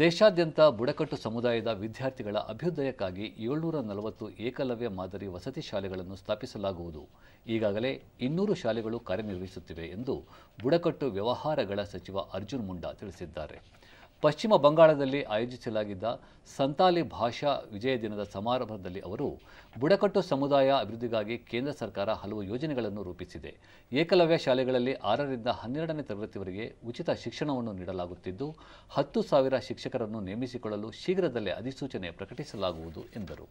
ದೇಶಾದ್ಯಂತ ಬುಡಕಟ್ಟು ಸಮುದಾಯದ ವಿದ್ಯಾರ್ಥಿಗಳ ಅಭ್ಯುದಯಕ್ಕಾಗಿ ಏಳ್ನೂರ ನಲವತ್ತು ಏಕಲವ್ಯ ಮಾದರಿ ವಸತಿ ಶಾಲೆಗಳನ್ನು ಸ್ಥಾಪಿಸಲಾಗುವುದು ಈಗಾಗಲೇ ಇನ್ನೂರು ಶಾಲೆಗಳು ಕಾರ್ಯನಿರ್ವಹಿಸುತ್ತಿವೆ ಎಂದು ಬುಡಕಟ್ಟು ವ್ಯವಹಾರಗಳ ಸಚಿವ ಅರ್ಜುನ್ ಮುಂಡಾ ತಿಳಿಸಿದ್ದಾರೆ ಪಶ್ಚಿಮ ಬಂಗಾಳದಲ್ಲಿ ಆಯೋಜಿಸಲಾಗಿದ್ದ ಸಂತಾಲಿ ಭಾಷಾ ವಿಜಯ ದಿನದ ಸಮಾರಂಭದಲ್ಲಿ ಅವರು ಬುಡಕಟ್ಟು ಸಮುದಾಯ ಅಭಿವೃದ್ಧಿಗಾಗಿ ಕೇಂದ್ರ ಸರ್ಕಾರ ಹಲವು ಯೋಜನೆಗಳನ್ನು ರೂಪಿಸಿದೆ ಏಕಲವ್ಯ ಶಾಲೆಗಳಲ್ಲಿ ಆರರಿಂದ ಹನ್ನೆರಡನೇ ತರಗತಿವರೆಗೆ ಉಚಿತ ಶಿಕ್ಷಣವನ್ನು ನೀಡಲಾಗುತ್ತಿದ್ದು ಹತ್ತು ಸಾವಿರ ಶಿಕ್ಷಕರನ್ನು ನೇಮಿಸಿಕೊಳ್ಳಲು ಶೀಘ್ರದಲ್ಲೇ ಅಧಿಸೂಚನೆ ಪ್ರಕಟಿಸಲಾಗುವುದು ಎಂದರು